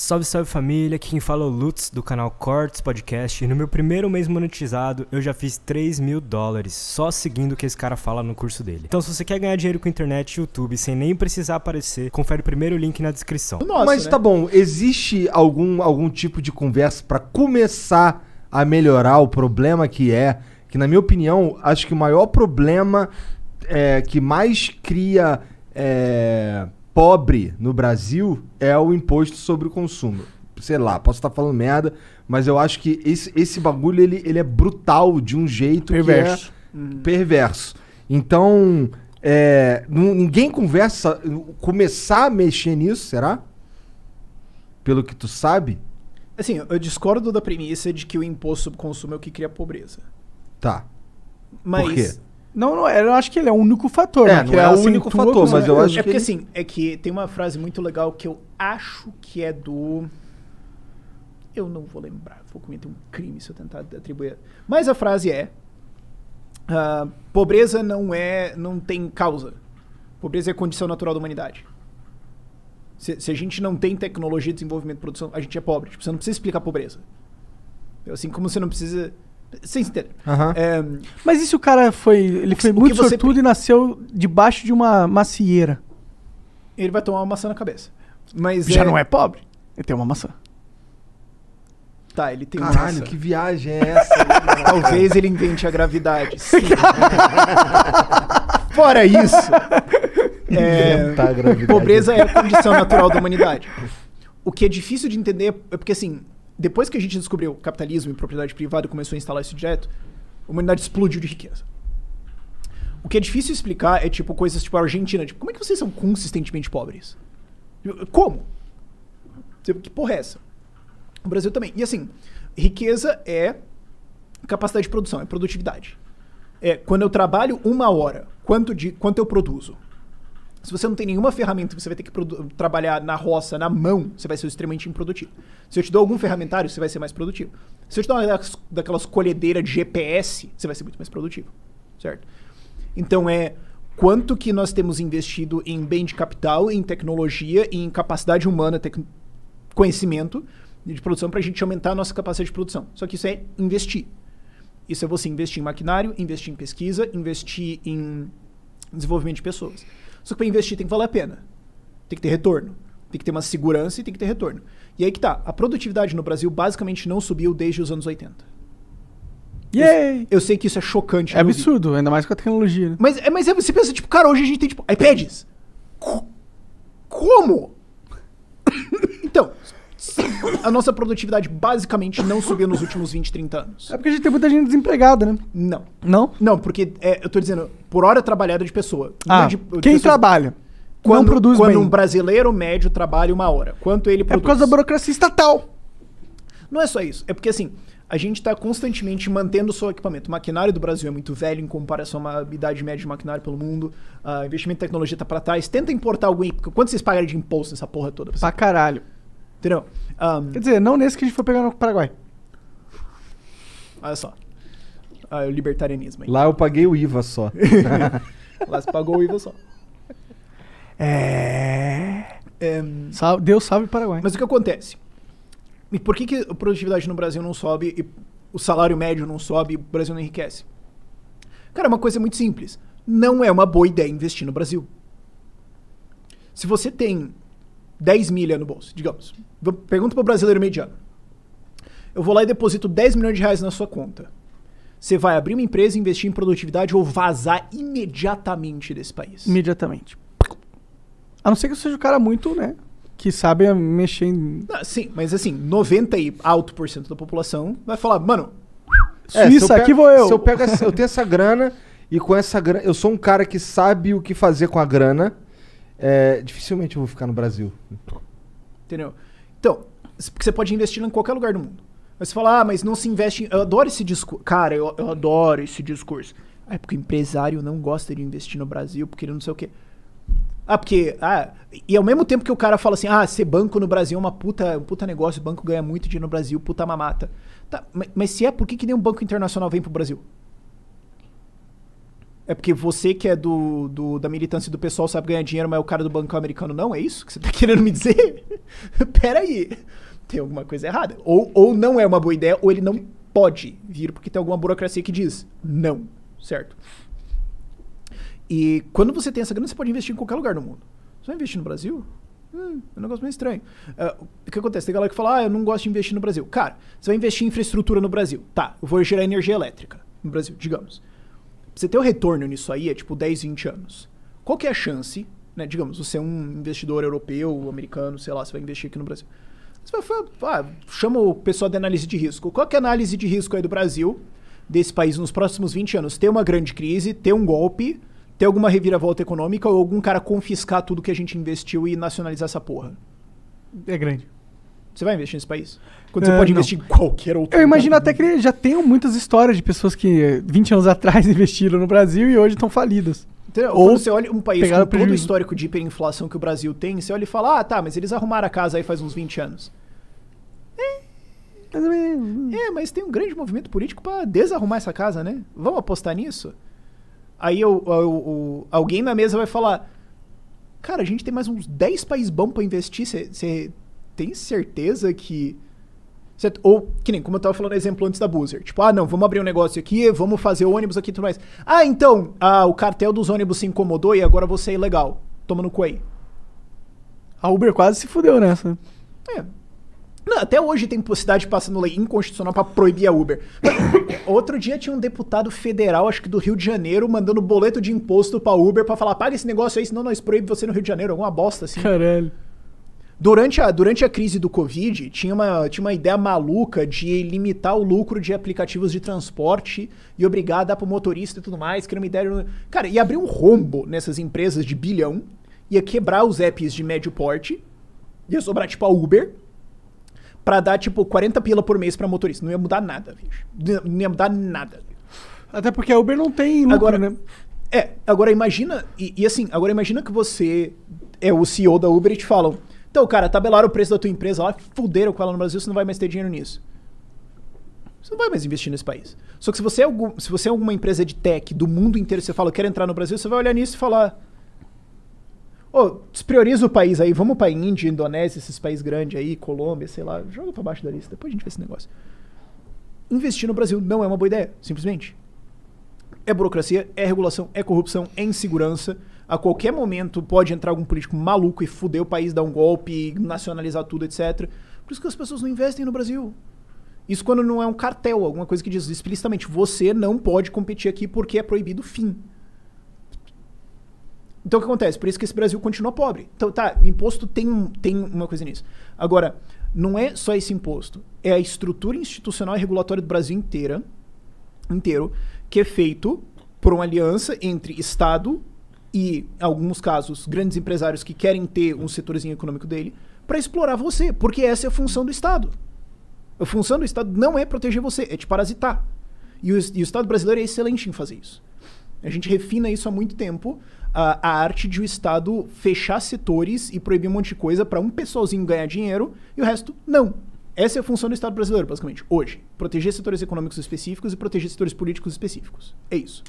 Salve, salve família, aqui quem fala é o Lutz do canal Cortes Podcast e no meu primeiro mês monetizado eu já fiz 3 mil dólares só seguindo o que esse cara fala no curso dele. Então se você quer ganhar dinheiro com internet e YouTube sem nem precisar aparecer, confere o primeiro link na descrição. Nossa, Mas né? tá bom, existe algum, algum tipo de conversa para começar a melhorar o problema que é, que na minha opinião, acho que o maior problema é, que mais cria... É pobre no Brasil é o imposto sobre o consumo. Sei lá, posso estar falando merda, mas eu acho que esse, esse bagulho ele, ele é brutal de um jeito perverso. que é hum. perverso. Então, é, ninguém conversa. Começar a mexer nisso, será? Pelo que tu sabe? Assim, eu discordo da premissa de que o imposto sobre consumo é o que cria pobreza. Tá. Mas. Por quê? Não, não, eu acho que ele é o único fator. É, né? não é, é o único fator, mas eu acho é que. É porque ele... assim, é que tem uma frase muito legal que eu acho que é do. Eu não vou lembrar, vou cometer um crime se eu tentar atribuir. Mas a frase é: uh, pobreza não é, não tem causa. Pobreza é condição natural da humanidade. Se, se a gente não tem tecnologia, desenvolvimento, produção, a gente é pobre. Tipo, você não precisa explicar pobreza. Assim como você não precisa sem entender. Uhum. É, Mas e se o cara foi. Ele foi muito você... sortudo e nasceu debaixo de uma macieira? Ele vai tomar uma maçã na cabeça. Mas Já é... não é pobre? Ele tem uma maçã. Tá, ele tem Caralho, uma maçã. que viagem é essa? Talvez ele invente a gravidade. Sim. Fora isso. É, a gravidade. Pobreza é a condição natural da humanidade. O que é difícil de entender é porque assim depois que a gente descobriu capitalismo e propriedade privada e começou a instalar isso direto, a humanidade explodiu de riqueza. O que é difícil explicar é tipo coisas tipo a Argentina. Tipo, como é que vocês são consistentemente pobres? Como? Que porra é essa? O Brasil também. E assim, riqueza é capacidade de produção, é produtividade. É quando eu trabalho uma hora, quanto, de, quanto eu produzo? Se você não tem nenhuma ferramenta, você vai ter que trabalhar na roça, na mão, você vai ser extremamente improdutivo. Se eu te dou algum ferramentário, você vai ser mais produtivo. Se eu te dou uma daquelas, colhedeiras de GPS, você vai ser muito mais produtivo, certo? Então é quanto que nós temos investido em bem de capital, em tecnologia em capacidade humana, conhecimento de produção para a gente aumentar a nossa capacidade de produção. Só que isso é investir. Isso é você investir em maquinário, investir em pesquisa, investir em desenvolvimento de pessoas. Só que pra investir tem que valer a pena. Tem que ter retorno. Tem que ter uma segurança e tem que ter retorno. E aí que tá. A produtividade no Brasil basicamente não subiu desde os anos 80. Yay! Eu, eu sei que isso é chocante. É absurdo, ainda mais com a tecnologia. Né? Mas, é, mas é, você pensa, tipo, cara, hoje a gente tem, tipo, iPads. Co como? então, a nossa produtividade basicamente não subiu nos últimos 20, 30 anos. É porque a gente tem muita gente desempregada, né? Não. Não? Não, porque é, eu tô dizendo, por hora trabalhada de pessoa. Ah, de, de quem pessoa, trabalha? Quando, não produz quando bem. um brasileiro médio trabalha uma hora. Quanto ele produz? É por causa da burocracia estatal. Não é só isso. É porque assim, a gente está constantemente mantendo o seu equipamento. O maquinário do Brasil é muito velho em comparação à idade média de maquinário pelo mundo. Uh, investimento em tecnologia está para trás. Tenta importar algum. Quanto vocês pagaram de imposto nessa porra toda? Pra, pra caralho. Entendeu? Um, Quer dizer, não nesse que a gente foi pegar no Paraguai. Olha só. Ah, é o libertarianismo. Aí. Lá eu paguei o IVA só. Lá se pagou o IVA só. É. é... Deus salve o Paraguai. Mas o que acontece? E por que, que a produtividade no Brasil não sobe e o salário médio não sobe e o Brasil não enriquece? Cara, é uma coisa muito simples. Não é uma boa ideia investir no Brasil. Se você tem 10 milha no bolso, digamos. Pergunta para o brasileiro mediano. Eu vou lá e deposito 10 milhões de reais na sua conta. Você vai abrir uma empresa, investir em produtividade ou vazar imediatamente desse país? Imediatamente. A não ser que eu seja um cara muito, né? Que sabe mexer em. Ah, sim, mas assim, 90 e alto por cento da população vai falar, mano, é, Suíça, aqui vou eu. Se eu, pego essa, eu tenho essa grana e com essa grana. Eu sou um cara que sabe o que fazer com a grana é, dificilmente eu vou ficar no Brasil. Entendeu? Então, você pode investir em qualquer lugar do mundo. Mas você fala, ah, mas não se investe. Em... Eu adoro esse discurso. Cara, eu, eu adoro esse discurso. Ah, é porque o empresário não gosta de investir no Brasil, porque ele não sei o quê. Ah, porque. Ah, e ao mesmo tempo que o cara fala assim, ah, ser banco no Brasil é uma puta, um puta negócio, o banco ganha muito dinheiro no Brasil, puta mamata. Tá, mas, mas se é, por que, que nenhum banco internacional vem pro Brasil? É porque você que é do, do da militância do pessoal sabe ganhar dinheiro, mas é o cara do banco americano não? É isso que você tá querendo me dizer? Peraí, tem alguma coisa errada. Ou, ou não é uma boa ideia, ou ele não pode vir, porque tem alguma burocracia que diz não, certo? E quando você tem essa grana, você pode investir em qualquer lugar do mundo. Você vai investir no Brasil? Hum, é um negócio meio estranho. Uh, o que acontece? Tem galera que fala, ah, eu não gosto de investir no Brasil. Cara, você vai investir em infraestrutura no Brasil. Tá, eu vou gerar energia elétrica no Brasil, digamos você ter o um retorno nisso aí é tipo 10, 20 anos. Qual que é a chance, né? Digamos, você é um investidor europeu, americano, sei lá, você vai investir aqui no Brasil. Você vai, ah, chama o pessoal de análise de risco. Qual que é a análise de risco aí do Brasil, desse país, nos próximos 20 anos? Ter uma grande crise, ter um golpe, ter alguma reviravolta econômica ou algum cara confiscar tudo que a gente investiu e nacionalizar essa porra? É grande. Você vai investir nesse país? Quando você é, pode não. investir em qualquer outro Eu imagino até que já tenham muitas histórias de pessoas que 20 eh, anos atrás investiram no Brasil e hoje estão falidas. Entendeu? Ou Quando você olha um país com todo o histórico de hiperinflação que o Brasil tem, você olha e fala, ah, tá, mas eles arrumaram a casa aí faz uns 20 anos. É, é, é, mas tem um grande movimento político para desarrumar essa casa, né? Vamos apostar nisso? Aí eu, eu, eu, alguém na mesa vai falar: Cara, a gente tem mais uns 10 países bons para investir. Você tem certeza que. Ou, que nem, como eu tava falando exemplo antes da Boozer. Tipo, ah, não, vamos abrir um negócio aqui, vamos fazer ônibus aqui e tudo mais. Ah, então, ah, o cartel dos ônibus se incomodou e agora você é ilegal. Toma no cu aí. A Uber quase se fudeu nessa. É. Não, até hoje tem cidade passando lei inconstitucional para proibir a Uber. Outro dia tinha um deputado federal, acho que do Rio de Janeiro, mandando boleto de imposto pra Uber para falar: paga esse negócio aí, senão nós proíbe você no Rio de Janeiro. Alguma bosta assim. Caralho. Durante a, durante a crise do Covid, tinha uma, tinha uma ideia maluca de limitar o lucro de aplicativos de transporte e obrigar a dar pro motorista e tudo mais, que era uma ideia. Cara, ia abrir um rombo nessas empresas de bilhão, ia quebrar os apps de médio porte, ia sobrar tipo a Uber, pra dar tipo 40 pila por mês pra motorista. Não ia mudar nada, bicho. Não ia mudar nada. Até porque a Uber não tem lucro, agora, né? É, agora imagina. E, e assim, agora imagina que você é o CEO da Uber e te falam então, cara, tabelaram o preço da tua empresa lá, fuderam com ela no Brasil, você não vai mais ter dinheiro nisso. Você não vai mais investir nesse país. Só que se você é, algum, se você é alguma empresa de tech do mundo inteiro, você fala, eu quero entrar no Brasil, você vai olhar nisso e falar, ô, oh, desprioriza o país aí, vamos pra Índia, Indonésia, esses países grandes aí, Colômbia, sei lá, joga pra baixo da lista, depois a gente vê esse negócio. Investir no Brasil não é uma boa ideia, simplesmente. É burocracia, é regulação, é corrupção, é insegurança a qualquer momento pode entrar algum político maluco e fuder o país, dar um golpe, nacionalizar tudo, etc. Por isso que as pessoas não investem no Brasil. Isso quando não é um cartel, alguma coisa que diz explicitamente: você não pode competir aqui porque é proibido, fim. Então o que acontece? Por isso que esse Brasil continua pobre. Então, tá, o imposto tem, tem uma coisa nisso. Agora, não é só esse imposto, é a estrutura institucional e regulatória do Brasil inteira, inteiro, que é feito por uma aliança entre Estado, e, em alguns casos, grandes empresários que querem ter um setorzinho econômico dele para explorar você, porque essa é a função do Estado. A função do Estado não é proteger você, é te parasitar. E o, e o Estado brasileiro é excelente em fazer isso. A gente refina isso há muito tempo, a, a arte de o Estado fechar setores e proibir um monte de coisa para um pessoalzinho ganhar dinheiro e o resto não. Essa é a função do Estado brasileiro, basicamente, hoje. Proteger setores econômicos específicos e proteger setores políticos específicos. É isso.